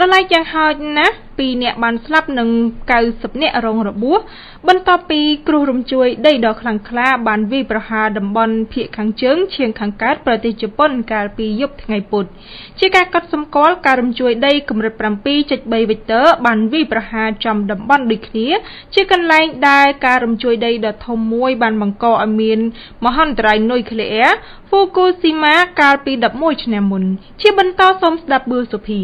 ដល់ឡែកយ៉ាងហោចណាស់2អ្នកបានស្លាប់និង90អ្នករងរបួសបន្ទាប់ពីគ្រោះរំជួយដីដ៏ខ្លាំងក្លា បានវាយប្រហារតំបន់ភៀកខាងជើងឈៀងខាងកើតប្រទេសជប៉ុនកាលពីយប់ថ្ងៃពុធជាការកត់សម្គាល់ការរំជួយដីកម្រិត7.3វិចទ័របានវាយប្រហារចំតំបន់ដូចគ្នា ជាកន្លែងដែលការរំជួយដីដ៏ធំមួយបានបង្កឲ្យមាន មហន្តរាយនុយក្លេអ៊ែរ Fukushima កាលពី11ឆ្នាំមុន ជាបន្តសូមស្ដាប់ប៊ឺសុភា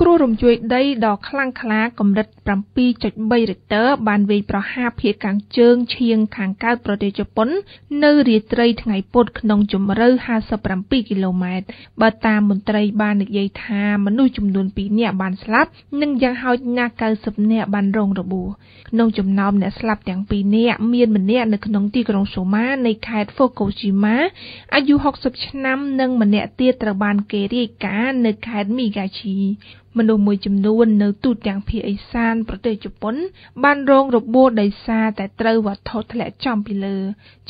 គ្រោះរំជួយដីដ៏ខ្លាំងក្លាកម្រិត7.3រិកទ័របានវាយប្រហារភាគខាងជើងឈៀងខាងកើតប្រទេសជប៉ុន នៅរាត្រីថ្ងៃពុធក្នុងជម្រៅ57គីឡូម៉ែត្របើតាមមន្ត្រីបាននិយាយថាមនុស្សចំនួន2នាក់បានស្លាប់និងយ៉ាងហោចណាស់90នាក់បានរងរបួសក្នុងចំណោមអ្នកស្លាប់ទាំង2នាក់មាន ម្នាក់នៅក្នុងទីក្រុងសូម៉ានៃខេត្តហ្វូកូស៊ីម៉ាអាយុ60ឆ្នាំនិងម្នាក់ទៀតត្រូវបាន គេរាយការណ៍នៅខេត្តមីហ្គាឈីមនុស្សមួយចំនួននៅទូទាំងភាគឦសានប្រទេសជប៉ុនបានរងរបួសដោយសារតែត្រូវវត្ថុធ្លាក់ចំពីលើ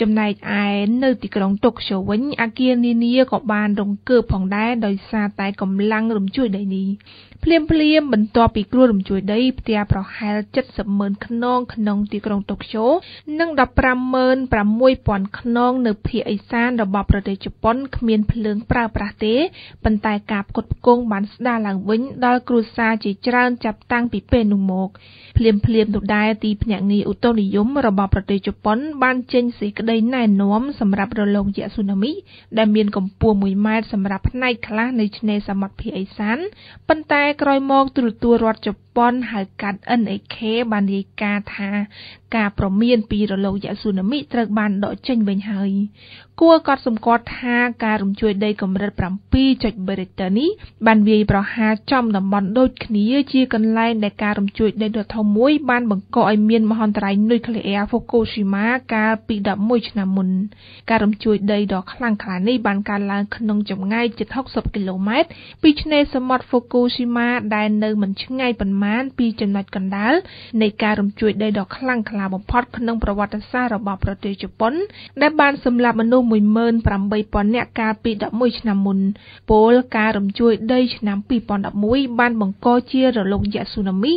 ចំណែកឯនៅទីក្រុងតូក្យូវិញ អាគារនានាក៏បានរង្គើបផងដែរដោយសារតែកម្លាំងរំជួយដីនេះភ្លាមភ្លាមបន្ទាប់ពីគ្រោះរំជួយដីផ្ទះប្រហែល70ម៉ឺនខ្នងក្នុងទីក្រុងតូក្យូនិង156000ខ្នងនៅភាគឦសានរបស់ប្រទេសជប៉ុនគ្មានភ្លើងប្រើប្រាស់ទេប៉ុន្តែការផ្គត់ផ្គង់បានស្ដារឡើងវិញដល់ដល់គ្រួសារជាច្រើនចាប់តាំងពីពេលនោះមកភ្លាមភ្លាមនោះដែរទីភ្នាក់ងារឧតុនិយមរបស់ប្រទេសជប៉ុនបានចេញសេចក្តីណែនាំសម្រាប់រលកយៈស៊ូណាមីដែលមានកម្ពស់1ម៉ែត្រសម្រាប់ផ្នែកខ្លះនៃឆ្នេរសមុទ្រភាគឦសានប៉ុន្តែក្រោយមកទូរទស្សន៍រដ្ឋជប៉ុនព័ន្ធហៅកាត់ NAK បានរាយការណ៍ថាការប្រមាន ពីរលកយក្សស៊ូណាមិត្រូវបានដកចេញវិញហើយគួរកត់សម្គាល់ថាការរំជួយដីកម្រិត7.3រិកទ័រនេះបានវាយប្រហារចំតំបន់ដូចគ្នាជាកន្លែងដែលការរំជួយដីដ៏ធំមួយបានបង្កឲ្យមានមហន្តរាយនុយក្លេអ៊ែរ Fukushima កាលពី11ឆ្នាំមុនការរំជួយដីដ៏ខ្លាំងក្លានេះបានកើតឡើងក្នុងចម្ងាយជិត60គីឡូម៉ែត្រពីឆ្នេរសមុទ្រ Fukushima ដែលនៅមិនឆ្ងាយប៉ុន្មានមាណពីចំណុចកណ្ដាលនៃការរំជួយដីដ៏ខ្លាំងក្លាបំផុតក្នុងប្រវត្តិសាស្ត្ររបស់ប្រទេសជប៉ុនដែលបានសម្លាប់មនុស្ស18,000នាក់កាលពី11ឆ្នាំមុនពលការរំជួយដីឆ្នាំ2011បានបង្កជារលកយស៊ូណាមី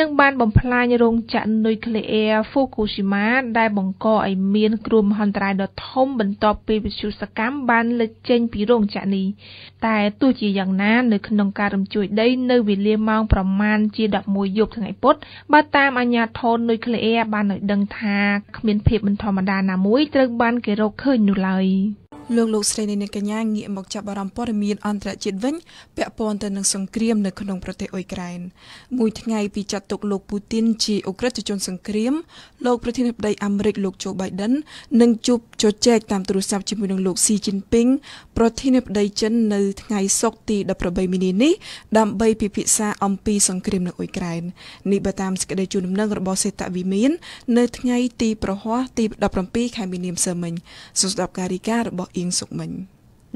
និងបានបំផ្លាញរោងចក្រនុយក្លេអ៊ែរ Fukushima ដែលបង្កឲ្យមានគ្រោះមហន្តរាយដ៏ធំបន្ទាប់ពីវិទ្យុសកម្មបានលេចចេញពីរោងចក្រនេះតែទោះជាយ៉ាងណានៅក្នុងការរំជួយដីនៅវេលាម៉ោងប្រមាណជា11យប់ថ្ងៃពុធបើតាមអាជ្ញាធរនុយក្លេអ៊ែរបានឲ្យដឹងថាគ្មានភាពមិនធម្មតាណាមួយត្រូវបានគេរកឃើញនោះឡើយ។លោកលោកស្រីនាងកញ្ញាងាកមកចាប់អារម្មណ៍ព័ត៌មានអន្តរជាតិវិញពាក់ព័ន្ធទៅនឹងសង្គ្រាមនៅក្នុងប្រទេសអ៊ុយក្រែនមួយថ្ងៃពីចាត់ទុកលោកពូទីនជាអ ுக ្រិតជនសង្គ្រាមលោកប្រធានាធិបតីអាមេរិកលោកโจ Biden នឹងជួបជជែកតាមទូរស័ព្ទជាមួយនឹងលោកស៊ីជីនពីងប្រធានាធិបតីចិននៅថ្ងៃសុក្រទី18មីនានេះដើម្បីពិភាក្សាអំពី សង្គ្រាមនៅអ៊ុយក្រែននេះបើតាមសេចក្តីជូនដំណឹងរបស់សេតវិមាន នៅថ្ងៃទីប្រហ័សទី17ខែមីនាម្សិលមិញសូមស្ដាប់ការរីការរបស់អៀងសុកមិញ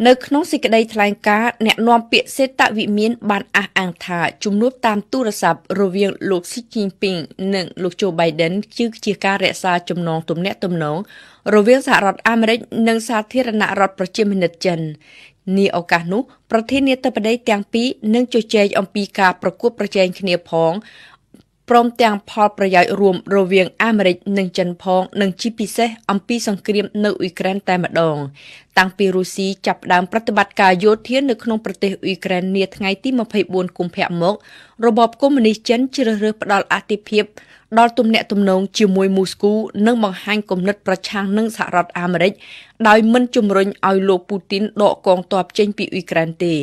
នៅក្នុងសេចក្តីថ្លែងការណ៍អ្នកនាំពាក្យសេតវិមានបានអះអាងថា ជំនួបតាមទូរស័ព្ទរវាងលោកស៊ីជីនពីងនិងលោកជូបៃដិន គឺ ជាការរក្សាចំណងទំនាក់ទំនង រវាងសហរដ្ឋអាមេរិកនិងសាធារណរដ្ឋប្រជាមានិតចិននីឱកាសនោះ ប្រធានាធិបតីទាំងពីរនឹងជជែកអំពីការប្រកួតប្រជែងគ្នាផងព្រមទាំងផលប្រយោជន៍រួមរវាងអាមេរិកនិងចិនផងនិងជាពិសេសអំពីសង្គ្រាមនៅអ៊ុយក្រែនតែម្ដងតាំងពីរុស្ស៊ីចាប់ផ្ដើមប្រតិបត្តិការយោធានៅក្នុងប្រទេសអ៊ុយក្រែននាថ្ងៃទី24កុម្ភៈមករបបកុម្មុយនីសចិនជ្រើសរើសផ្ដល់អាទិភាពដល់ដល់ទំនាក់ទំនងជាមួយមូស្គូនិងបង្ហាញគំនិតប្រឆាំងនឹងសហរដ្ឋអាមេរិកដោយមិនជំរុញឲ្យលោកពូទីនដកកងទ័ពចេញពីអ៊ុយក្រែនទេ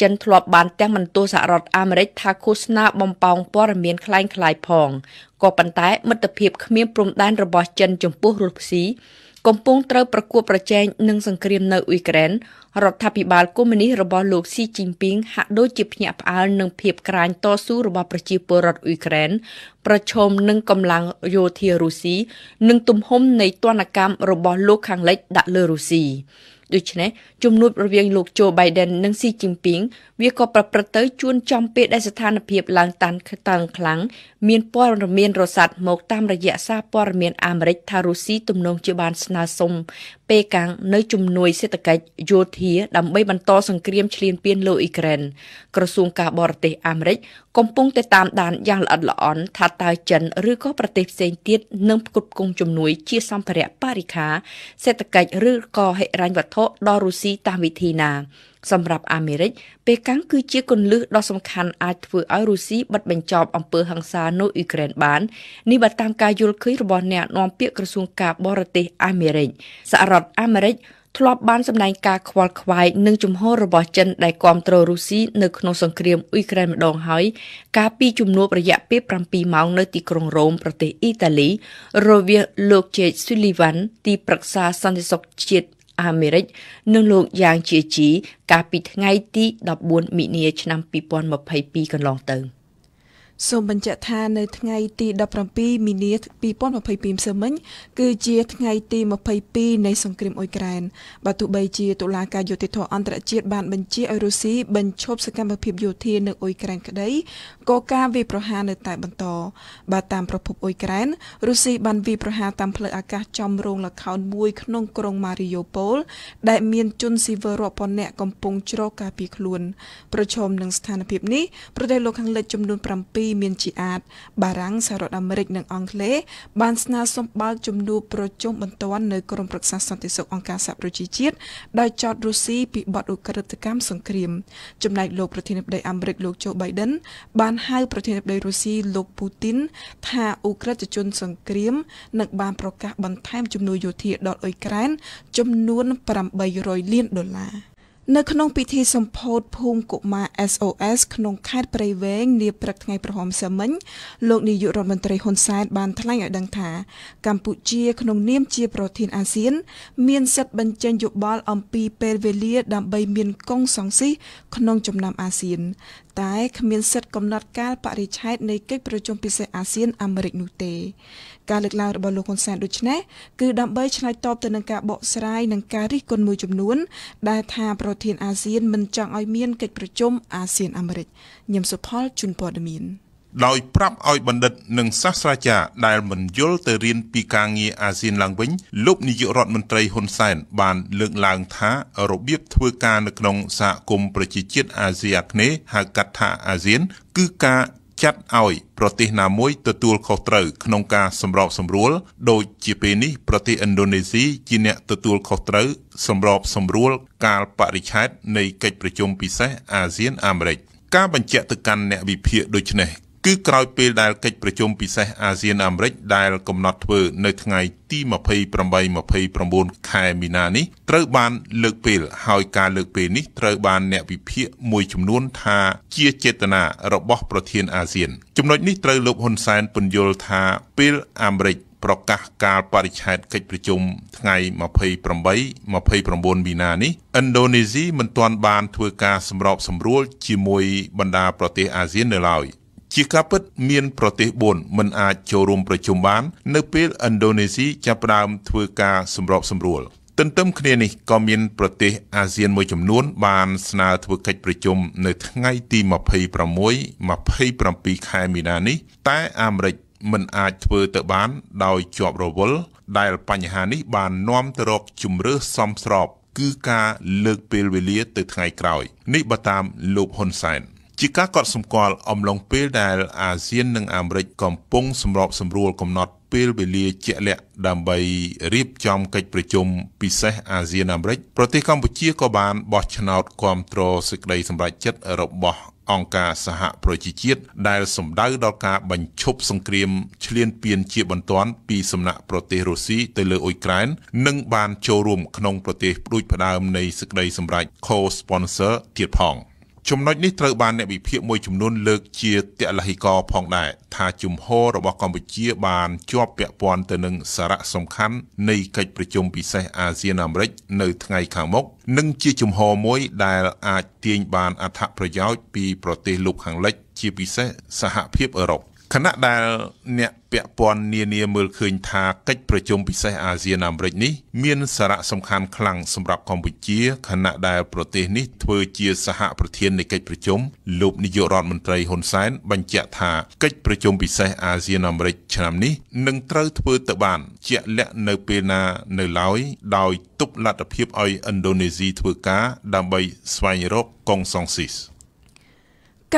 ចិនធ្លាប់បាន ទាំងបន្ទោសសហរដ្ឋអាមេរិកថាឃោសនាបំពងព័ត៌មានคล้ายៗផងក៏ប៉ុន្តែមិត្តភាពគ្មានព្រំដែនរបស់ចិន ចំពោះរុស្ស៊ីកំពុងត្រូវប្រកួតប្រជែងនឹងសង្គ្រាមនៅអ៊ុយក្រែនរដ្ឋាភិបាលកុម្មុយនីសរបស់លោកស៊ីជីងពីងហាក់ដូចជាភ្ញាក់ផ្អើលនឹងភាពក្រាញតស៊ូរបស់ប្រជាពលរដ្ឋអ៊ុយក្រែនប្រឈមនឹងកម្លាំងយោធារុស្ស៊ីនិងទំហំនៃទណ្ឌកម្មរបស់លោកខាងលិចដាក់លើរុស្ស៊ីដូច្នេះជំនួបរវាងលោកโจ Biden និង Xi Jinping វាក៏ប្រព្រឹត្តទៅជួនចំពេលដែលស្ថានភាពឡើងតានតឹងខ្លាំងមានព័ត៌មានរស័តមកតាមរយៈសារព័ត៌មានអាមេរិកថារុស្ស៊ីទំនងជាបានស្នើសុំពេកាំងនៅជំនួយសេដ្ឋកិច្ចយោធាដើម្បីបន្តសង្គ្រាមឈ្លានពានលើអ៊ុយក្រែនក្រសួងការបរទេសអាមេរិកកំពុងតែតាមដានយ៉ាងល្អិតល្អន់ ថាតើចិនឬក៏ប្រទេសផ្សេងទៀតនឹងផ្គត់ផ្គង់ជំនួយជាសម្ភារៈបរិខាសេដ្ឋកិច្ចឬក៏ហិរញ្ញវត្ថុដល់រុស្ស៊ីតាមវិធីណាសម្រាប់អាមេរិកពេលកាំងគឺជាគន្លឹះដ៏សំខាន់អាចធ្វើឲ្យរុស្ស៊ីបិទបញ្ចប់អំពើហិង្សានៅអ៊ុយក្រែន បាននេះបើតាមការយល់ឃើញរបស់អ្នកនាំពាក្យក្រសួងការបរទេសអាមេរិកសហរដ្ឋអាមេរិកធ្លាប់បានសម្ដែងការខ្វល់ខ្វាយនឹងជំហររបស់ចិន ដែលគ្រប់គ្រងរុស្ស៊ីនៅក្នុងសង្គ្រាមអ៊ុយក្រែនម្ដងហើយ កាលពីជំនួបរយៈពេល7ម៉ោង នៅទីក្រុងរ៉ូមប្រទេសអ៊ីតាលី រវាងលោក Jake Sullivan ទី ប្រឹក្សាសន្តិសុខជាតិអាមេរិកនិងលោកយ៉ាងជាជីកាលពីថ្ងៃទី14មិនិនាឆ្នាំ2022កន្លងទៅ។សូមបញ្ជាក់ថានៅថ្ងៃទី17មីនា2022ម្សិលមិញ គឺជាថ្ងៃទី22នៃសង្គ្រាមអ៊ុយក្រែនបើទោះបីជាតុលាការយុតិធធអន្តរជាតិបានបញ្ជាឲ្យរុស្ស៊ីបញ្ឈប់សកម្មភាពយោធានៅអ៊ុយក្រែនក្តីក៏ការវាយប្រហារនៅតែបន្តបើតាមប្រភពអ៊ុយក្រែនរុស្ស៊ីបានវាយប្រហារតាមផ្លូវអាកាសចំរងលខោនមួយក្នុងក្រុងម៉ារីយ៉ូប៉ូលដែលមានជនស៊ីវិលរាប់ពាន់នាក់កំពុងជ្រកការពារខ្លួនប្រឈមនឹងស្ថានភាពនេះប្រទេសលោកខាងលិចចំនួន7មានជាអាតបារាំងសហរដ្ឋអាមេរិកនិងអង់គ្លេសបានស្នើសុំបើកជំនួបប្រជុំបន្ទាន់នៅក្រមប្រឹក្សាសន្តិសុខអង្គការសហប្រជាជាតិដោយចោទរុស្ស៊ីពីបទឧក្រិដ្ឋកម្មសង្គ្រាម ចំណែកលោកប្រធានាធិបតីអាមេរិកលោកโจ Biden បានហៅប្រធានាធិបតីរុស្ស៊ីលោកពូទីនថាឧក្រិដ្ឋជន សង្គ្រាមនឹងបានប្រកាសបន្ថែមជំនួយយោធាដល់អ៊ុយក្រែនចំនួន800លានដុល្លារនៅក្នុងពិធីសម្ពោធភូមិកុមារ SOS ក្នុងខេត្តព្រៃវែងនាព្រឹកថ្ងៃប្រហមសមិញលោកនាយករដ្ឋមន្ត្រីហ៊ុនសែនបានថ្លែងឲ្យដឹងថា កម្ពុជាក្នុងនាមជាប្រធានអាស៊ានមានសិទ្ធិបញ្ចេញយោបល់អំពីពេលវេលាដើម្បីមានកងសង្ស៊ីក្នុងចំណោមអាស៊ានតែគ្មានសិទ្ធិកំណត់កាលបរិច្ឆេទនៃកិច្ចប្រជុំពិសេសអាស៊ានអាមេរិកនោះទេការលើកឡើងរបស់លោកហ៊ុនសែនដូចនេះគឺដើម្បីឆ្លើយតបទៅនឹងការបកស្រាយនិងការរិះគន់មួយចំនួន ដែលថាប្រធានអាស៊ានមិនចង់ឲ្យមានកិច្ចប្រជុំអាស៊ានអាមេរិកញឹមសុផលជួនព័ត៌មានដោយប្រាប់ឲ្យបណ្ឌិត និងសាស្ត្រាចារ្យដែល មិនយល់ទៅរៀនពីការងារអាស៊ានឡើងវិញលោកនាយករដ្ឋមន្ត្រីហ៊ុនសែនបាន លើកឡើងថា របៀបធ្វើការនៅក្នុងសហគមន៍ប្រជាជាតិអាស៊ីអាគ្នេយ៍ហៅកាត់ថាអាស៊ាន គឺការចាត់ឲ្យប្រទេសណាមួយទទួលខុសត្រូវក្នុងការសម្របសម្រួលដូចជាពេលនេះប្រទេសឥណ្ឌូនេស៊ីជាអ្នកទទួលខុសត្រូវសម្របសម្រួលកាលបរិច្ឆេទនៃកិច្ចប្រជុំពិសេសអាស៊ានអាមេរិកការបញ្ជាក់ទៅកាន់អ្នកវិភាគដូចនេះគឺក្រោយពេលដែលកិច្ចប្រជុំពិសេសអាស៊ានអាមេរិកដែលកំណត់ធ្វើនៅថ្ងៃទី28 29ខែមីនានេះត្រូវបានលើកពេលហើយការលើកពេលនេះត្រូវបានអ្នកវិភាគមួយចំនួន ថា ជាចេតនារបស់ ប្រធានអាស៊ានចំណុច នេះត្រូវលោកហ៊ុនសែនពន្យល់ថាពេលអាមេរិកប្រកាសកាលបរិច្ឆេទកិច្ចប្រជុំថ្ងៃ28 29មីនានេះឥណ្ឌូនេស៊ីមិនទាន់បានធ្វើការសម្របសម្រួលជាមួយបណ្ដាប្រទេសអាស៊ាននៅឡើយជាការពិតមានប្រទេស4មិនអាចចូលរួមប្រជុំបាន នៅពេលឥណ្ឌូនេស៊ីចាប់ផ្ដើមធ្វើការសម្របសម្រួលទន្ទឹមគ្នានេះក៏មានប្រទេសអាស៊ានមួយចំនួន បានស្នើធ្វើកិច្ចប្រជុំនៅថ្ងៃទី26 27ខែមីនានេះ តែអាមេរិកមិនអាចធ្វើទៅបានដោយជាប់រវល់ដែលបញ្ហានេះបាននាំទៅរកជំរើសសមស្របគឺការលើកពេលវេលា ទៅថ្ងៃក្រោយនេះបើតាមលោកហ៊ុនសែនជាការកត់សម្គាល់អំឡុងពេលដែលអាស៊ាននិងអាមេរិកកំពុងសម្របសម្រួលកំណត់ពេលវេលាជាក់លាក់ដើម្បីរៀបចំកិច្ចប្រជុំពិសេសអាស៊ានអាមេរិកប្រទេសកម្ពុជាក៏បានបោះឆ្នោតគាំទ្រសេចក្តីសម្រេចចិត្តរបស់អង្គការសហប្រជាជាតិដែលសម្ដៅដល់ការបញ្ឈប់សង្គ្រាមឈ្លានពានជាបន្ទាន់ពីសំណាក់ប្រទេសរុស្ស៊ីទៅលើអ៊ុយក្រែន និងបានចូលរួមក្នុងប្រទេសផ្ដួចផ្ដើមនៃសេចក្តីសម្រេច Co-sponsor ទៀតផង។ចំណុចនេះត្រូវបានអ្នកវិភាគមួយចំនួនលើកជាតលហិកផងដែរថាជំហររបស់កម្ពុជាបានជាប់ពាក់ព័ន្ធទៅនឹងសារៈសំខាន់នៃកិច្ចប្រជុំពិសេសអាស៊ានអាមេរិកនៅថ្ងៃខាងមុខនិងជាជំហរមួយដែលអាចទាញបានអត្ថប្រយោជន៍ពីប្រទេសលោកខាងលិចជាពិសេសសហភាពអឺរ៉ុបខណៈដែលអ្នកពាក់ព័ន្ធនានាមើលឃើញថាកិច្ចប្រជុំពិសេសអាស៊ានអាមេរិកនេះមានសារៈសំខាន់ខ្លាំងសម្រាប់កម្ពុជាខណៈដែលប្រទេសនេះធ្វើជាសហប្រធាននៃកិច្ចប្រជុំលោកនាយករដ្ឋមន្ត្រីហ៊ុនសែនបញ្ជាក់ថាកិច្ចប្រជុំពិសេសអាស៊ានអាមេរិកឆ្នាំនេះនឹងត្រូវធ្វើទៅបានជាក់លាក់នៅពេលណានៅឡើយដោយទប់លទ្ធភាពឲ្យឥណ្ឌូនេស៊ីធ្វើការដើម្បីស្វែងរកកុងសង់ស៊ីស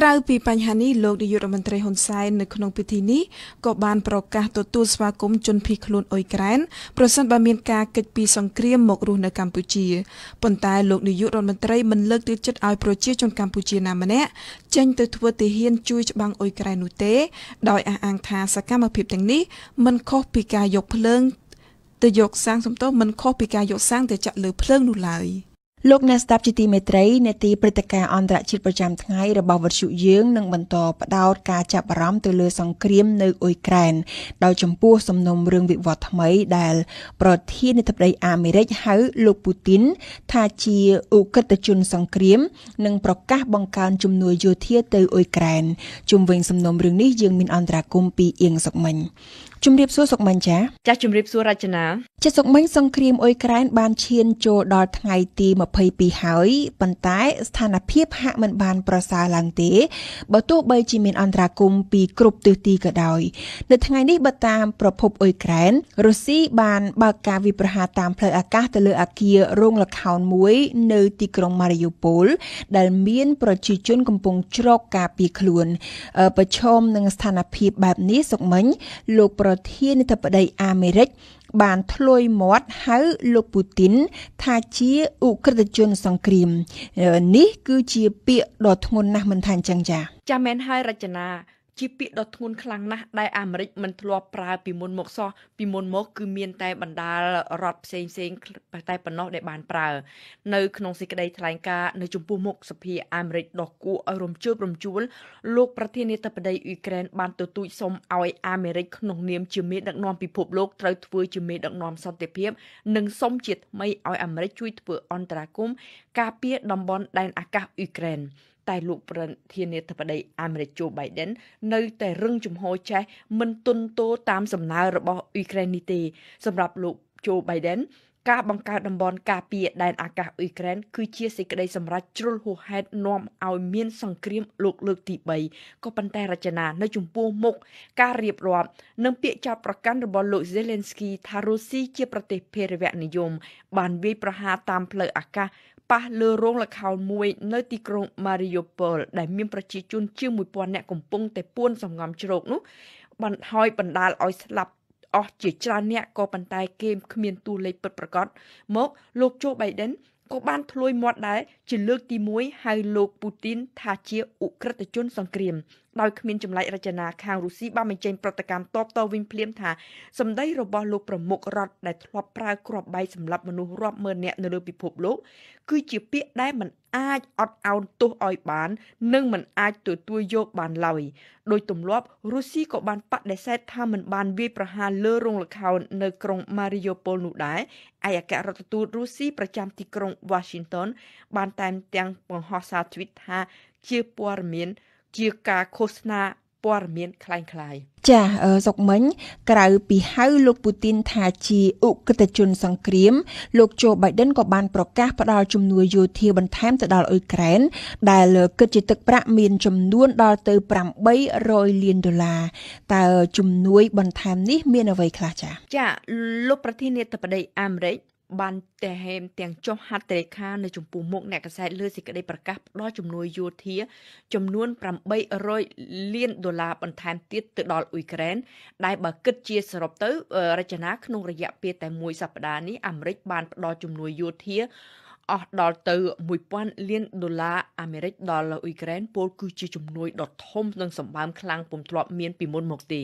ក្រៅពីបញ្ហានេះលោកនាយករដ្ឋមន្ត្រីហ៊ុនសែននៅក្នុងពិធីនេះក៏បានប្រកាសទទួលស្វាគមន៍ជនភៀសខ្លួនអ៊ុយក្រែនប្រសិនបើមានការកិច្ចពីសង្គ្រាមមករស់នៅកម្ពុជាប៉ុន្តែលោកនាយករដ្ឋមន្ត្រីមិនលើកទឹកចិត្តឲ្យប្រជាជនកម្ពុជាណាម្នាក់ចេញទៅធ្វើទាហានជួយច្បាំងអ៊ុយក្រែននោះទេ ដោយអះអាងថាសកម្មភាពទាំងនេះមិនខុសពីការយកភ្លើងទៅយកសាងសំទោសមិនខុសពីការយកសាងទៅចាក់លើភ្លើងនោះឡើយ។លោកអ្នកស្ដាប់ជាទីមេត្រីនេតិព្រឹត្តិការណ៍អន្តរជាតិប្រចាំថ្ងៃរបស់វិទ្យុយើងនឹងបន្តផ្ដោតការចាប់អារម្មណ៍ទៅលើសង្គ្រាមនៅអ៊ុយក្រែនដោយចំពោះសំណុំរឿងវិវត្តថ្មីដែលប្រធាននាយដ្ឋានអាមេរិកហៅលោកពូទីនថាជាឧក្រិដ្ឋជនសង្គ្រាមនិងប្រកាសបង្កើនជំនួយយោធាទៅអ៊ុយក្រែនជុំវិញសំណុំរឿងនេះយើងមានអន្តរាគមន៍ពីអៀងសុកមិញជំរាបសួរសុកមិញចាចាជំរាបសួររចនាជាសុកមិញសង្គ្រាមអ៊ុយក្រែនបានឈានចូលដល់ថ្ងៃទី22ហើយប៉ុន្តែ ស្ថានភាពហាក់មិនបានប្រសើរឡើងទេបើទោះបីជាមានអន្តរាគមពីគ្រប់ទិសទីក៏ដោយនៅថ្ងៃនេះបើតាមប្រភពអ៊ុយក្រែនរុស្ស៊ីបានបើកការវាយប្រហារតាមផ្លូវអាកាសទៅលើអាគាររោងលខោនមួយ នៅទីក្រុងម៉ារីយូប៉ូល ដែលមានប្រជាជនកំពុងជ្រកការពារខ្លួន ប្រឈមនឹងស្ថានភាពបែបនេះសុកមិញលោកប្រធានាធិបតីអាមេរិកបានធ្លុយមាត់ហៅលោកពូទីនថាជាឧក្រិដ្ឋជនសង្គ្រាមនេះគឺជាពាក្យដ៏ធ្ងន់ណាស់មិនថាអញ្ចឹងចា៎ចាមែនហើយរចនាជាពាក្យដ៏ធ្ងន់ខ្លាំងណាស់ដែលអាមេរិកមិនធ្លាប់ប្រើពីមុនមកសោះពីមុនមកគឺមានតែបណ្ដាលរដ្ឋផ្សេងផ្សេងតែប៉ុណ្ណោះដែលបានប្រើនៅក្នុងសេចក្តីថ្លែងការណ៍នៅចំពោះមុខសភាអាមេរិកដ៏គួរឲ្យរំជើបរំជួលលោកប្រធានាធិបតីអ៊ុយក្រែនបានទទូចសុំឲ្យអាមេរិកក្នុងនាមជាមេដឹកនាំពិភពលោកត្រូវធ្វើជាមេដឹកនាំសន្តិភាពនិងសុំជាថ្មីឲ្យអាមេរិកជួយធ្វើអន្តរាគមន៍ការពារតំបន់ដែនអាកាសអ៊ុយក្រែនតែលោកប្រធានាធិបតីអាមេរិកជូបៃដិននៅតែរឹងជំហរចេះមិនទន់ទោតាមសំណើរបស់អ៊ុយក្រែននេះទេ សម្រាប់លោកជូបៃដិនការបង្កើតតំបន់ការពារដែនអាកាសអ៊ុយក្រែនគឺជាសេចក្តីសម្រេចជ្រុលហួសហេតុនាំឲ្យមាន សង្គ្រាមលោកលើកទី3ក៏ប៉ុន្តែរចនានៅចំពោះមុខការរៀបរាប់និងពាក្យចោទប្រកាន់របស់លោក Zelensky ថារុស្ស៊ីជាប្រទេសភេរវនិយម បានវាយប្រហារតាមផ្លូវអាកាសប៉ះលើរោងល្ខោនមួយនៅទីក្រុង Mariupol ដែលមានប្រជាជនជាង1000នាក់កំពុងតែពួនសំងំជ្រោកនោះបានហើយបណ្ដាលឲ្យស្លាប់ អស់ជាច្រើនអ្នកក៏ប៉ុន្តែគេគ្មានទួលេខពិតប្រាកដមកលោកโจ Biden ក៏បានធ្លួយមាត់ដែរជាលើកទី1ហៅលោកពូទីន ថាជាអ ுக ្រិតជនសង្គ្រាមដោយគ្មានចម្លែករចនាខាងរុស្ស៊ីបានបញ្ចេញប្រតិកម្មតបតវិញភ្លាមថាសម្ដីរបស់លោកប្រមុខរដ្ឋដែលធ្លាប់ប្រើគ្រាប់បែកសម្លាប់មនុស្សរាប់ម៉ឺននាក់នៅលើពិភពលោកគឺជាពាក្យដែលមិនអាចអត់ឱនទោសឲ្យបាន និងមិនអាចទទួលយកបានឡើយដោយទម្លាប់រុស្ស៊ីក៏បានបដិសេធថាមិនបានវាយប្រហារលើរោងល្ខោននៅក្រុង Mariupol នោះដែរឯអគ្គរដ្ឋទូតរុស្ស៊ីប្រចាំទីក្រុង Washington បានតែមទាំងបង្ហោះសារ tweet ថាជាព័ត៌មានជាការឃោសនាព័ត៌មានคล้ายៗចាសុកមិញក្រៅពីហៅលោកពូទីន ថាជាអุกតជនសង្គ្រាមលោកโจបៃដិនក៏បានប្រកាសផ្ដល់ជំនួយយោធាបន្ថែមទៅដល់អ៊ុយក្រែន ដែលគិតជាទឹក ប្រាក់មានចំនួនដល់ទៅ800លានដុល្លារតើជំនួយ បន្ថែមនេះ មានអ្វីខ្លះចាចាលោកប្រធានាធិបតីអាមេរិកបានតែហេមទាំងចុះហត្ថលេខានៅចំពោះមុខអ្នកកសែតលើសេចក្តីប្រកាសផ្ដល់ជំនួយយោធា ចំនួន800លានដុល្លារបន្ថែមទៀតទៅដល់អ៊ុយក្រែនដែលបើគិតជាសរុបទៅ រចនាក្នុងរយៈពេលតែមួយសប្តាហ៍នេះអាមេរិកបានផ្ដល់ជំនួយយោធាអស់ដល់ទៅ1000លានដុល្លារអាមេរិកដល់អ៊ុយក្រែនពលគឺជាជំនួយដ៏ធំ និងសម្បើមខ្លាំងពុំធ្លាប់មានពីមុនមកទេ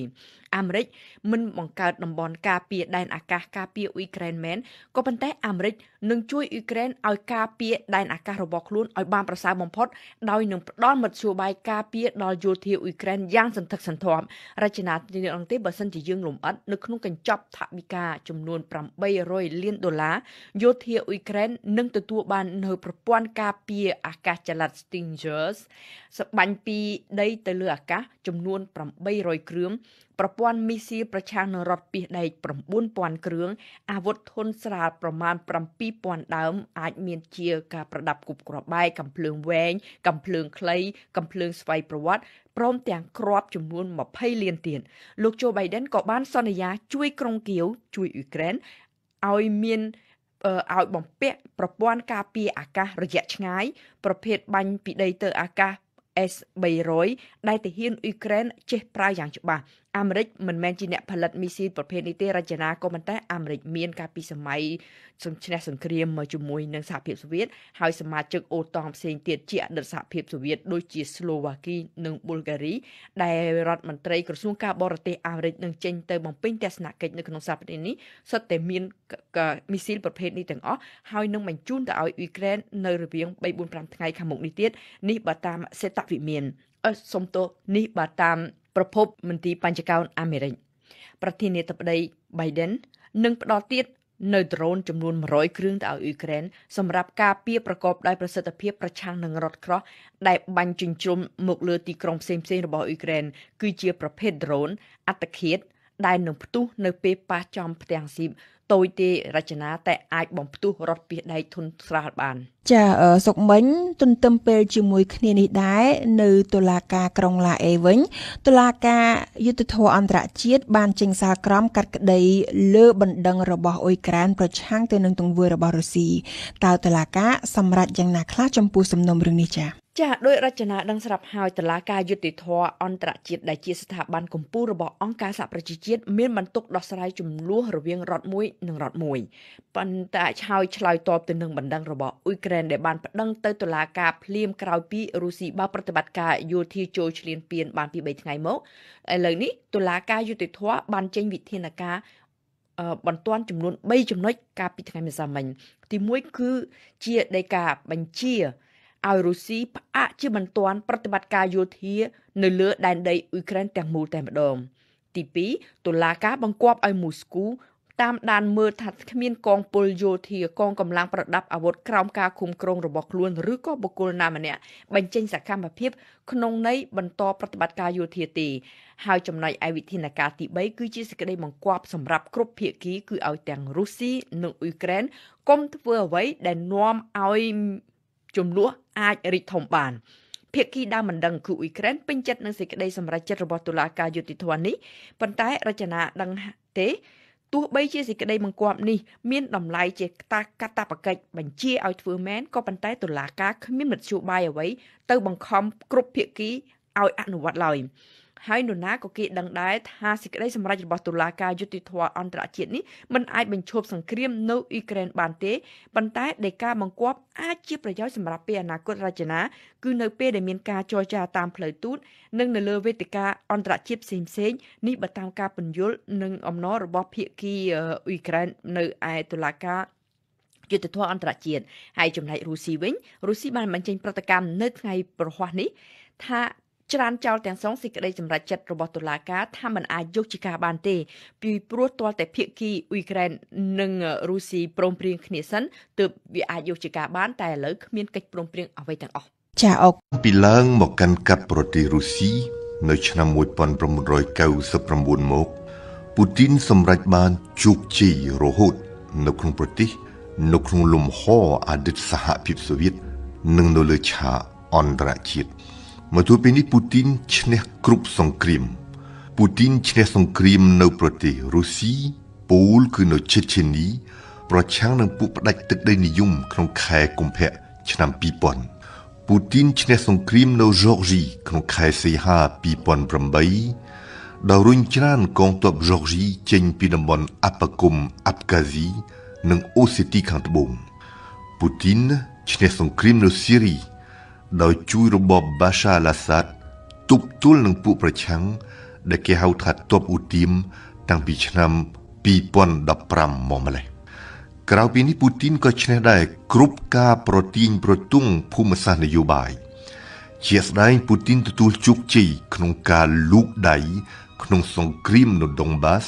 អាមេរិកមិនបង្កើតតំបន់ការពារដែនអាកាសការពារអ៊ុយក្រែនមែនក៏ប៉ុន្តែអាមេរិកនឹងជួយអ៊ុយក្រែនឲ្យការពារដែនអាកាសរបស់ខ្លួនឲ្យបានប្រសើរបំផុតដោយនឹងផ្ដល់មធ្យោបាយការពារដល់យោធាអ៊ុយក្រែនយ៉ាងសន្ធឹកសន្ធាប់រចនាទីនេះអង្គទេបើសិនជាយើងលំអិតនៅក្នុងកញ្ចប់ថវិកាចំនួន800លានដុល្លារយោធាអ៊ុយក្រែននឹងទទួលទទួលបាននៅប្រព័ន្ធការពារអាកាសចល័ត Stingers សម្បាញ់ពីដីទៅលើអាកាសចំនួន800គ្រឿងប្រព័ន្ធមីស៊ីលប្រឆាំងនឹងរដ្ឋពីសដែក9000គ្រឿងអាវុធធុនស្រាលប្រមាណ7000ដើមអាចមាន ជាការប្រដាប់គប់គ្រាប់បែកកំភ្លើងវែង កំភ្លើងខ្លី កំភ្លើងស្វ័យប្រវត្តិព្រមទាំងគ្រាប់ចំនួន20លានទៀតលោកโจ Biden ក៏បានសន្យា ជួយក្រុងគៀវជួយអ៊ុយក្រែនឲ្យមានឲ្យបំពាក់ប្រព័ន្ធការពារអាកាសរយៈឆ្ងាយប្រភេទបាញ់ពីដីទៅអាកាស S300 ដែលទាហានអ៊ុយក្រែនចេះប្រើយ៉ាងច្បាស់អាមេរិកមិនមែនជាអ្នកផលិតមីស៊ីលប្រភេទនេះទេរចនាក៏ប៉ុន្តែអាមេរិកមានកាលពីសម័យសង្ឈ្នះសង្គ្រាមមកជាមួយនឹងសហភាពសូវៀតហើយសមាជិកអូតងផ្សេងទៀតជាអតីតសហភាពសូវៀតដូចជាស្លូវ៉ាគីនិងប៊ុលហ្គារីដែលរដ្ឋមន្ត្រីក្រសួងការបរទេសអាមេរិកនឹងចេញទៅបំពេញទស្សនកិច្ចនៅក្នុងសហប្រទេសនេះសុទ្ធតែមានមីស៊ីលប្រភេទនេះទាំងអស់ហើយនឹងបញ្ជូនទៅឲ្យអ៊ុយក្រែននៅរវាង3 4 5ថ្ងៃខាងមុខនេះទៀតនេះបើតាមសេតវិមានអឺសំទោនេះបើតាមប្រភពមន្ទីរបញ្ចកោណអាមេរិកប្រធានាធិបតី Biden នឹងផ្ដល់ទៀតនៅដ្រូនចំនួន100គ្រឿងទៅឲ្យអ៊ុយក្រែនសម្រាប់ការពារប្រកបដោយប្រសិទ្ធភាពប្រឆាំងនឹងរដ្ឋក្រោះដែលបាញ់ជញ្ជ្រុំមកលើទីក្រុងផ្សេងៗរបស់អ៊ុយក្រែនគឺជាប្រភេទដ្រូនអត្តឃាតដែលនឹងផ្ទុះនៅពេលប៉ះចំផ្ទាំងស៊ីបតូចទេរចនាតែអាចបំផ្ទុះរត់ពីដែកធុនស្រាលបានចាសុកមិញទន្ទឹមពេលជាមួយគ្នានេះដែរនៅតុលាការក្រុងឡាអេវិញតុលាការយុត្តិធម៌អន្តរជាតិបានចេញសារក្រមកាត់ក្តីលើបណ្ដឹងរបស់អ៊ុយក្រែនប្រឆាំងទៅនឹងទង្វើរបស់រុស្ស៊ីតើតុលាការសម្រេចយ៉ាងណាខ្លះចំពោះសំណុំរឿងនេះចាចាដោយរចនាដឹងស្រាប់ហើយតឡាការយុតិធធអន្តរជាតិដែលជាស្ថាប័នកម្ពុជារបស់អង្គការសហប្រជាជាតិមានបន្ទុកដោះស្រាយចំនួនរវាងរដ្ឋមួយនិងរដ្ឋមួយប៉ុន្តែឆោយឆ្លើយតបទៅនឹងបណ្ដឹងរបស់អ៊ុយក្រែនដែលបានប្តឹងទៅតុលាការភ្លាមក្រោយពីរុស្ស៊ីបើកប្រតិបត្តិការយោធាចូលឈ្លានពានបានពី3ថ្ងៃមកឥឡូវនេះតុលាការយុតិធធបានចេញវិធានការបន្ទាន់ចំនួន3ចំណុចកាលពីថ្ងៃម្សិលមិញ ទី1គឺជាដីកាបញ្ជាឲ្យរុស្ស៊ីផ្អាកជាមិនទាន់ប្រតិបត្តិការយោធានៅលើដែនដីអ៊ុយក្រែនទាំងមូលតែម្ដងទី2តុលាការបង្គាប់ឲ្យមូស្គូតាមដានមើលថាគ្មានកងពលយោធាកងកម្លាំងប្រដាប់អាវុធក្រោមការឃុំគ្រងរបស់ខ្លួនឬក៏បុគ្គលណាម្នាក់បញ្ចេញសកម្មភាពក្នុងន័យបន្តប្រតិបត្តិការយោធាទេហើយចំណុចឯវិធានការទី3គឺជាសេចក្តីបង្គាប់សម្រាប់គ្រប់ភាគីគឺឲ្យទាំងរុស្ស៊ីនិងអ៊ុយក្រែនកុំធ្វើអ្វីដែលនាំឲ្យជំនួសអាចរីកធំបានភាគីដើមមិនដឹងគូអ៊ុយក្រែនពេញចិត្តនឹងសេចក្តីសម្រេចចិត្តរបស់តុលាការយុតិធម៌នេះប៉ុន្តែរចនាដឹងទេទោះបីជាសេចក្តីបង្គាប់នេះមានតម្លៃជាតាកតបកិច្ចបញ្ជាឲ្យធ្វើមែនក៏ប៉ុន្តែតុលាការគ្មានមធ្យោបាយអ្វីទៅបង្ខំគ្រប់ភាគីឲ្យអនុវត្តឡើយ។ហើយនរណាក៏គេដឹងដែរថាសេចក្តីសម្រេចរបស់តុលាការយុតិធធអន្តរជាតិនេះមិនអាចបញ្ឈប់សង្គ្រាមនៅអ៊ុយក្រែនបានទេប៉ុន្តែដីកាបង្គាប់អាចជាប្រយោជន៍សម្រាប់ពេលអនាគតរចនា គឺនៅពេលដែលមានការចរចាតាមផ្លូវទូតនិង នៅលើវេទិកាអន្តរជាតិផ្សេងៗនេះបើតាមការពន្យល់និងអំណររបស់ ភាគីអ៊ុយក្រែននៅឯតុលាការយុទ្ធធរអន្តរជាតិហើយចំណែករុស្ស៊ីវិញរុស្ស៊ីបានបញ្ចេញប្រតិកម្មនៅថ្ងៃប្រហ័សនេះថាច្រានចោលទាំងស្រុងសេចក្តីសម្រេចចិត្តរបស់តុលាការថាមិនអាចយកជាការបានទេ ពីព្រោះទាល់តែភាគីអ៊ុយក្រែននិងរុស្ស៊ីព្រមព្រៀងគ្នាសិនទើបវាអាចយកជាការបានតែឥឡូវគ្មានកិច្ចព្រមព្រៀងអ្វីទាំងអស់ចាអុកពីឡើងមកកាន់កាប់ប្រទេសរុស្ស៊ីនៅ ឆ្នាំ1999មកពូទីនសម្រេចបានជោគជ័យរហូត នៅក្នុងប្រទេស នៅក្នុងលំហអតីតសហភាពសូវៀតនិងនៅលើឆាកអន្តរជាតិមកទួលពេលនេះពូទីនឈ្នះគ្រប់សង្គ្រាមពូទីនឈ្នះសង្គ្រាមនៅប្រទេសរុស្ស៊ីពូលគឺនៅឈិតឈេនីប្រឆាំងនឹងពួកផ្ដាច់ទឹកដីនិយម ក្នុងខែកុម្ភៈឆ្នាំ2000ពូទីនឈ្នះសង្គ្រាមនៅជ័រជីក្នុងខែសីហា2008ដោយរុញច្រានកងទ័ពជ័រជីចេញពីតំបន់អាប៉ាគុំអាប់កាស៊ីនិងអូសេទីខាងត្បូងពូទីនឈ្នះសង្គ្រាមនៅស៊ីរីដោយជួយរបបបាសាឡាសាត់ទប់ទល់នឹងពួកប្រឆាំងដែលគេហៅថាទ័ពឧទាមតាំងពីឆ្នាំ2015មកម្ល៉េះក្រៅពីនេះពូទីនក៏ឈ្នះដែរគ្រប់ការប្រទាញប្រទង់ភូមិសាស្ត្រនយោបាយជាស្ដែងពូទីនទទួលជោគជ័យក្នុងការលូកដៃក្នុងសង្គ្រាមនៅដុងបាស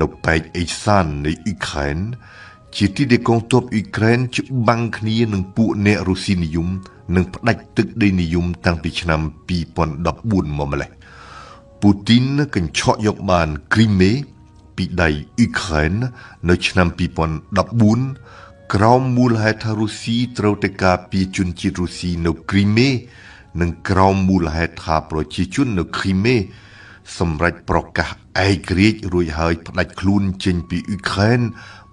នៅប៉ែកអេសាននៃអ៊ុក្រែនជាទីដែលកងទ័ពអ៊ុយក្រែនច្បាំងគ្នានឹងពួកអ្នករុស្ស៊ីនិយមនិងផ្ដាច់ទឹកដីនិយមតាំងពីឆ្នាំ2014មកម្លេះពូទីនកញ្ឆក់យកបានគ្រីមេពីដៃអ៊ុយក្រែននៅឆ្នាំ2014ក្រោមមូលហេតុថារុស្ស៊ីត្រូវតែការពារជនជាតិរុស្ស៊ីនៅគ្រីមេនិងក្រោមមូលហេតុថាប្រជាជននៅគ្រីមេ សម្រាប់ប្រកាសឯករាជ្យរួចហើយផ្ដាច់ខ្លួនចេញពីអ៊ុយក្រែន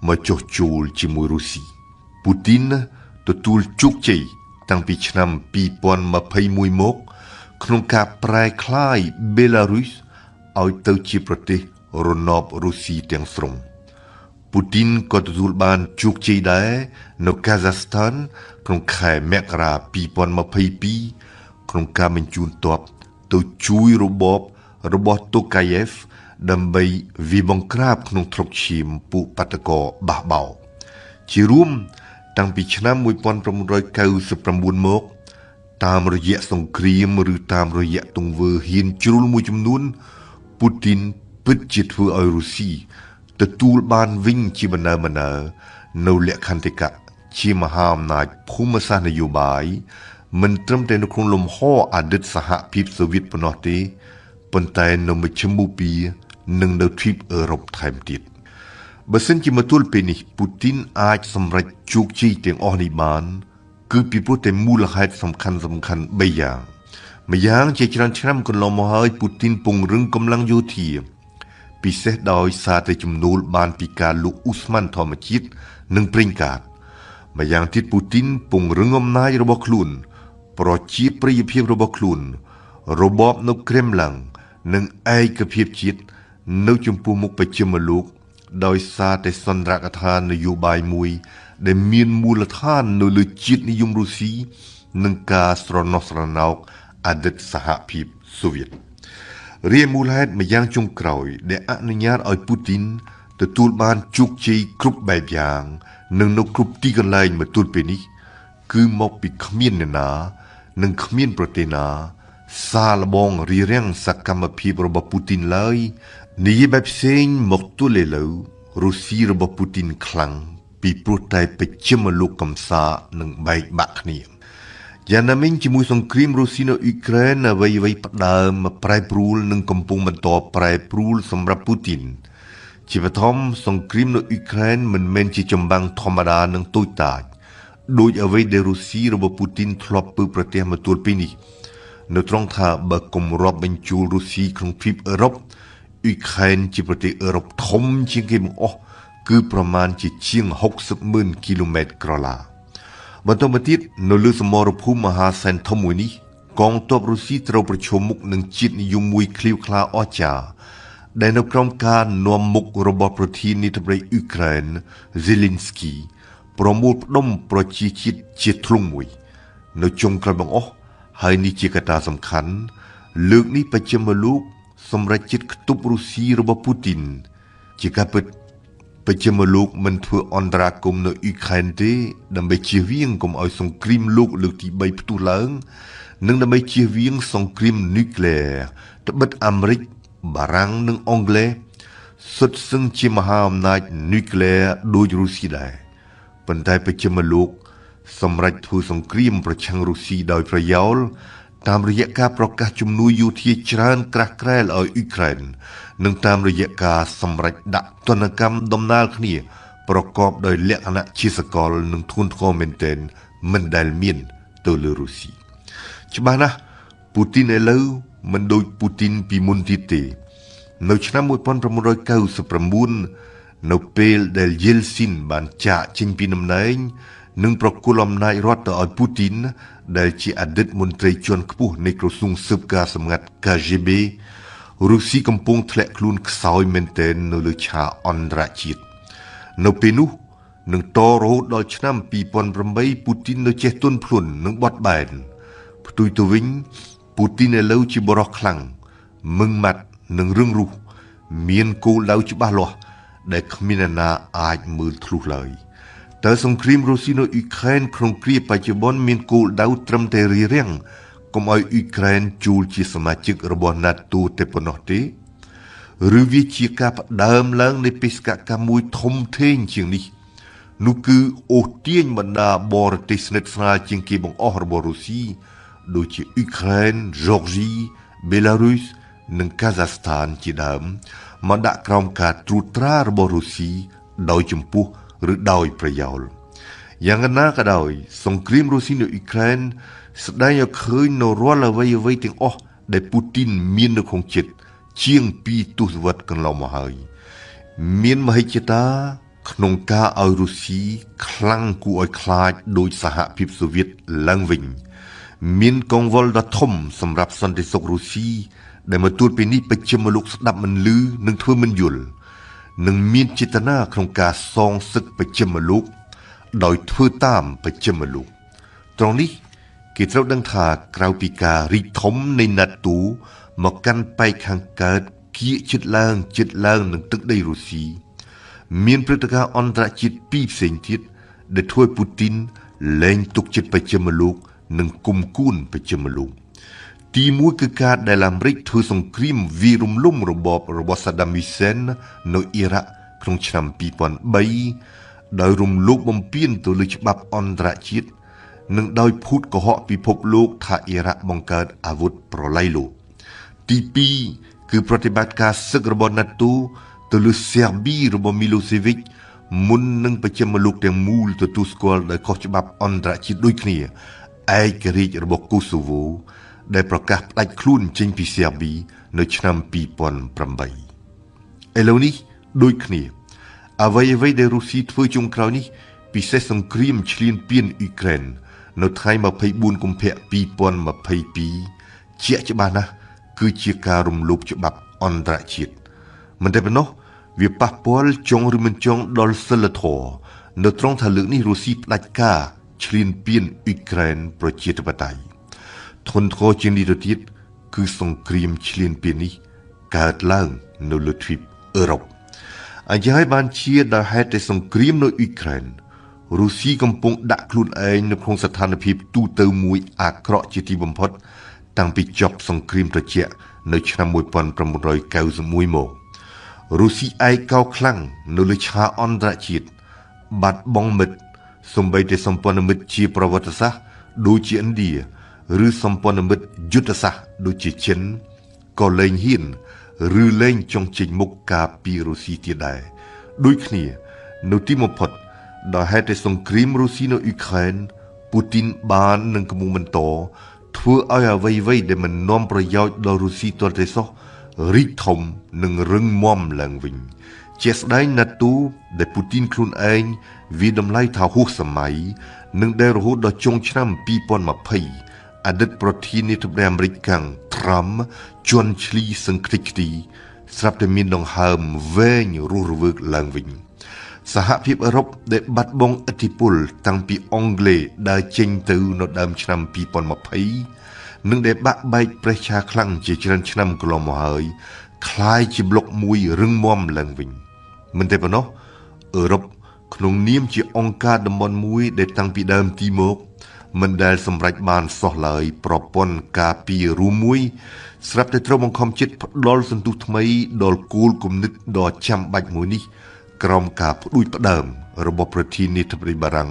មកចុះជួលជាមួយរុស្ស៊ីពូទីនទទួលជោគជ័យតាំងពីឆ្នាំ2021មក ក្នុងការប្រែក្លាយបេឡារុសឲ្យទៅជាប្រទេសរណបរុស្ស៊ីទាំងស្រុងពូទីនក៏ទទួលបានជោគជ័យដែរនៅកាហ្សាស្ថានក្នុងខែមករា2022ក្នុងការបញ្ជូនទ័ពទៅជួយរបបរបស់តូកាយេវដើម្បីវិបង្ក្រាបក្នុងទ្រុកឈាមពួកបាតកោបះបោ ជារួម តាំងពីឆ្នាំ1999មក តាមរយៈសង្គ្រាមឬតាមរយៈទង្វើហ៊ានជ្រុលមួយចំនួនពូទីនពិតជាធ្វើឲ្យរុស្ស៊ីទទួលបានវិញជាបណ្ដើបណ្ដើនៅលក្ខន្តិកៈជាមហាអំណាចភូមិសាស្ត្រនយោបាយ មិនត្រឹមតែនៅក្នុងលំហអតីតសហភាពសូវៀតប៉ុណ្ណោះទេប៉ុន្តែនៅមជ្ឈមបូព៌ានិងនៅទ្វីបអឺរ៉ុបថែមទៀតបើសិនជាមកទល់ពេលនេះពូទីនអាចសម្រេចជោគជ័យទាំងអស់នេះបានគឺពីព្រោះតែមូលហេតុសំខាន់សំខាន់3យ៉ាងម្យ៉ាងជាច្រើនឆ្នាំកន្លងមកហើយពូទីនពង្រឹងកម្លាំងយោធាពិសេសដោយសារតែចំនួនបានពីការលុកអ៊ូស្មានធម្មជាតិនិងប្រេងកាតម្យ៉ាងទៀតពូទីនពង្រឹងអំណាចរបស់ខ្លួន ប្រជាប្រិយភាពរបស់ខ្លួន របបនៅក្រេមឡាំងនិងឯកភាពជាតិនៅចំពោះមុខបច្ចិមលោក ដោយសារតែសន្ត្រកថានយោបាយមួយ ដែល មានមូលដ្ឋាន នៅលើជាតិនិយមរុស្ស៊ីនិងការស្រណោះស្រណោកអតីតសហភាពសូវៀតរាយមូលហេតុម្យ៉ាងចុងក្រោយ ដែលអនុញ្ញាតឲ្យពូទីន ទទួលបានជោគជ័យគ្រប់បែបយ៉ាងនិងនៅគ្រប់ទីកន្លែងមកទល់ពេលនេះ គឺមកពីគ្មានអ្នកណានិងគ្មានប្រទេសណា សារលបងរៀបរៀងសកម្មភាពរបស់ពូទីនឡើយនិយាយបែបផ្សេងមកទូលេលើរុស្ស៊ីរបស់ពូទីនខ្លាំងពីព្រោះតែបច្ចិមលោកកំសានិងបែកបាក់គ្នាយ៉ាងណាមិញជាមួយសង្គ្រាមរុស្ស៊ីនៅអ៊ុយក្រែនអ្វីអ្វីផ្ដើមប្រែប្រួលនិងកំពុងបន្តប្រែប្រួលសម្រាប់ពូទីនជាបឋមសង្គ្រាមនៅអ៊ុយក្រែនមិនមែនជាចម្បាំងធម្មតានឹងទូចតាចដោយអ្វីដែលរុស្ស៊ីរបស់ពូទីនធ្លាប់ពើប្រទេសមកទួលពេលនេះ នៅត្រង់ថាបើគំរាប់បញ្ជូលរុស្ស៊ីក្នុងទ្វីបអឺរ៉ុបអ៊ុយខែនជាប្រទេសអឺរ៉ុបធំជាងគេបង្អស់គឺប្រមាណជាជាង60ម៉ឺនគីឡូម៉ែត្រក្រឡាបន្តមកទៀតនៅលើសមរភូមិមហាសែនធំមួយនេះកងទ័ពរុស្ស៊ីត្រូវប្រឈមមុខនឹងជាតិនិយមមួយឃ្លាវខ្លាអស្ចារ្យដែលនៅក្រោមការនាំមុខរបស់ប្រធាននាយដ្ឋមន្ត្រីអ៊ុយក្រែន Zelensky ប្រមូលផ្ដុំប្រជាជាតិជាធ្លុងមួយ នៅចុងក្រោយបង្អស់ហើយនេះជាកត្តាសំខាន់លើកនេះបច្ចិមលោកសម្រាប់ចិត្តខ្ទប់រុស្ស៊ីរបស់ពូទីនជាការពិតបច្ចិមលោក មិនធ្វើអន្តរាគមនៅអ៊ុក្រែនទេដើម្បីជៀសវាងកុំឲ្យសង្គ្រាមលោកលើកទី3ផ្ទុះឡើង និងដើម្បីជៀសវាងសង្គ្រាមន៊ុយក្លេអ៊ែរត្បិតអាមេរិកបារាំងនិងអង់គ្លេសសុទ្ធសឹងជាមហាអំណាចន៊ុយក្លេអ៊ែរដូចរុស្ស៊ីដែរប៉ុន្តែបច្ចិមលោក សម្រាប់ធ្វើសង្គ្រាមប្រឆាំងរុស្ស៊ីដោយប្រយោលតាមរយៈការប្រកាសជំនួយយោធាច្រើនក្រាស់ក្រែលឲ្យអ៊ុយក្រែននិងតាមរយៈការសម្រេចដាក់ទណ្ឌកម្មដំណើរគ្នា ប្រកបដោយលក្ខណៈជាសកលនិងធ្ងន់ធ្ងរមែនទែនមិនដែលមានទៅលើរុស្ស៊ីច្បាស់ណាស់ពូទីនឥឡូវមិនដូចពូទីនពីមុនទៀតទេ នៅឆ្នាំ1999នៅពេលដែលយេលស៊ីនបានចាកចេញពីតំណែងនឹងប្រគល់អំណាចរដ្ឋទៅឲ្យពូទីនដែលជាអតីតមន្ត្រីជាន់ខ្ពស់នៃក្រសួងស៊ើបការសម្ងាត់ KGB រុស្ស៊ីកំពុងធ្លាក់ខ្លួនខ្សោយមែនទែននៅលើឆាកអន្តរជាតិនៅពេលនោះនឹងតរហូតដល់ឆ្នាំ2008ពូទីននៅចេះទន់ភ្លន់និងបត់បែន ផ្ទុយទៅវិញពូទីនឥឡូវជាបរោះខ្លាំងមឹងម៉ាត់និងរឹងរូសមានគោលដៅច្បាស់លាស់ដែលគ្មានអ្នកណាអាចមើលធ្លុះឡើយ។តើសង្គ្រាមរុស្ស៊ីនៅអ៊ុយក្រែនក្នុងគ្រាបច្ចុប្បន្នមានគោលដៅត្រឹមតែរារាំងកុំឲ្យអ៊ុយក្រែនជួលជាសមាជិករបស់ NATO តែប៉ុណ្ណោះទេឬវាជាការផ្ដើមឡើងនៃបេសកកម្មមួយធំធេងជាងនេះ នោះគឺអូសទាញបណ្ដាបរទេសស្និទ្ធស្នាលជាងគេបង្អស់របស់រុស្ស៊ីដូចជាអ៊ុយក្រែនហ្សอร์ហ្ស៊ីបេឡារុសនិងកាហ្សាស្ថានជាដើមមកដាក់ក្រោមការត្រួតត្រារបស់រុស្ស៊ីដោយចំពោះឬដោយប្រយោលយ៉ាងណាក៏ដោយ សង្គ្រាមរុស្ស៊ីនៅអ៊ុយក្រែន ស្ដែងឲ្យឃើញនៅរាល់អ្វីអ្វីទាំងអស់ដែលពូទីនមាននៅក្នុងចិត្តជាង2ទសវត្សរ៍កន្លងមកហើយមានមហិច្ឆតា ក្នុងការឲ្យរុស្ស៊ីខ្លាំងគួរឲ្យខ្លាចដោយសហភាពសូវៀតឡើងវិញ មានកងវល់ដ៏ធំសម្រាប់សន្តិសុខរុស្ស៊ីដែលមកទួលពេលនេះប្រជុំលោកស្ដាប់មិនឮនិងធ្វើមិនយល់។និងមានចេតនាក្នុងការសងសឹកបច្ចិមលោកដោយធ្វើតាមបច្ចិមលោកត្រង់នេះគេត្រូវដឹងថាក្រៅពីការរីកធំនៃណាត់ទូមកកាន់ប៉ែកខាងកើតគៀកជិតឡើងជិតឡើងនឹងទឹកដីរុស្ស៊ីមានព្រឹត្តិការណ៍អន្តរជាតិពីរផ្សេងទៀតដែលធ្វើពូទីនលែងទុកចិត្តប្រជាមលោកនិងគុំគួនប្រជាមលោកទីមួយគឺការដែលអាមេរិកធ្វើសង្គ្រាមវារំលំរបបរបស់សាដាមហ៊ីសិននៅអ៊ីរ៉ាក់ក្នុងឆ្នាំ2003ដោយរំលោភបំពានទៅលើច្បាប់អន្តរជាតិនិងដោយភូតកុហកពិភពលោកថាអ៊ីរ៉ាក់បង្កើតអាវុធប្រឡាយលោកទី2គឺប្រតិបត្តិការសឹករបស់ NATO ទៅលើសេប៊ីរបស់ Milosevic មុននឹងប្រជុំលោកទាំងមូលទទួលស្គាល់ដោយខុសច្បាប់អន្តរជាតិដូចគ្នាឯករាជ្យរបស់កូសូវូដែលប្រកាសផ្ដាច់ខ្លួនចេញពីសេប៊ីនៅឆ្នាំ2008ឥឡូវនេះដូចគ្នាអ្វីអ្វីដែលរុស្ស៊ីធ្វើជុំក្រោយនេះពិសេសសង្គ្រាមឈ្លានពានអ៊ុយក្រែននៅថ្ងៃ24កុម្ភៈ2022ជាច្បាស់ណាស់គឺជាការរំលោភច្បាប់អន្តរជាតិមិនតែប៉ុណ្ណោះវាប៉ះពាល់ចុងឬមិនចុងដល់សិលធម៌នៅត្រង់ថាលើកនេះរុស្ស៊ីផ្ដាច់ការឈ្លានពានអ៊ុយក្រែន ប្រជាធិបតេយ្យធ្ងន់ធ្ងរជាងនេះទៅទៀតគឺសង្គ្រាមឈ្លានពាននេះកើតឡើងនៅលើទ្វីបអឺរ៉ុបអញ្ចឹងហើយបានជាដោយហេតុតែសង្គ្រាមនៅអ៊ុយក្រែនរុស្ស៊ីកំពុងដាក់ខ្លួនឯងនៅក្នុងស្ថានភាពទូទៅមួយអាក្រក់ជាទីបំផុតតាំងពីចប់សង្គ្រាមត្រជាក់នៅឆ្នាំ1991មករុស្ស៊ីឯកោខ្លាំងនៅលើឆាកអន្តរជាតិបាត់បង់មិត្តសម្បីតែសម្ព័ន្ធមិត្តជាប្រវត្តិសាស្ត្រដូចជាឥណ្ឌាឬសម្ព័ន្ធមិត្តយុទ្ធសាស្ត្រដូចជាចិនក៏លែងហ៊ាន ឬលែងចង់ចេញមុខការពីរុស្ស៊ីទៀតដែរដូចគ្នា នៅទីបំផុតដោយហេតុតែសង្គ្រាមរុស្ស៊ីនៅអ៊ុក្រែនពូទីនបាននឹងកំពុងបន្តធ្វើឲ្យអ្វីៗដែលមិននាំប្រយោជន៍ដល់រុស្ស៊ីទាល់តែសោះរីកធំនិងរឹងមាំឡើងវិញ ជាស្ដែង NATO ដែលពូទីនខ្លួនឯងវាតម្លៃថាហួសសម័យនឹងដែលរហូតដល់ចុងឆ្នាំ2020អតីតប្រធានាធិបតីអាមេរិកកាំងត្រាំជន់ឈ្លីសង្គ្រិចខ្ទី ស្រាប់តែមានដង្ហើមវែងរស់រវើកឡើងវិញ សហភាពអឺរ៉ុបដែលបាត់បង់ឥទ្ធិពលតាំងពីអង់គ្លេសដើរចេញទៅនៅដើមឆ្នាំ2020និងដែលបាក់បែកប្រេះឆាខ្លាំងជាច្រើនឆ្នាំកន្លងមកហើយคล้ายជាប្លុកមួយរឹងមាំឡើងវិញ មិនតែប៉ុណ្ណោះអឺរ៉ុបក្នុងនាមជាអង្គការ តំបន់មួយ ដែលតាំងពីដើមទីមកមិនដែលសម្រេចបានសោះឡើយប្រព័ន្ធការពីរួមមួយស្រាប់តែត្រូវបង្ខំចិត្តផ្ដល់សន្ទុះថ្មីដល់គោលគំនិតដ៏ចាំបាច់មួយនេះក្រោមការផ្ដួចផ្ដើមរបស់ប្រធានាធិបតីបារាំង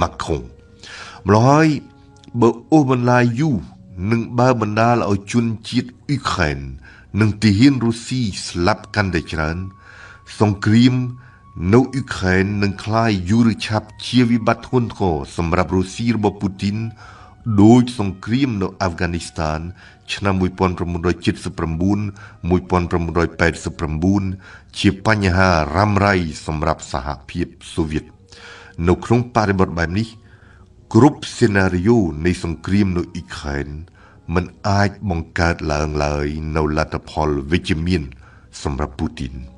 Macron ម្ល៉េះហើយបើអូសបន្លាយយូរនឹងបើបណ្ដាលឲ្យជនជាតិអ៊ុយក្រែននិងទាហានរុស្ស៊ីស្លាប់កាន់តែច្រើនសង្គ្រាមនៅអ៊ុក្រែននឹងคล้ายយូរឆាប់ជាវិបត្តិធ្ងន់ធ្ងរសម្រាប់រុស្ស៊ីរបស់ពូទីនដោយសង្គ្រាមនៅអាហ្វហ្គានីស្ថានឆ្នាំ1979-1989ជាបញ្ហារ៉ាំរ៉ៃសម្រាប់សហភាពសូវៀតនៅក្នុងបរិបទបែបនេះ គ្រប់សេណារីយ៉ូនៃសង្គ្រាមនៅអ៊ុក្រែនมันអាចបង្កើតឡើងឡើយនៅលទ្ធផលវិជ្ជមានសម្រាប់ពូទីន។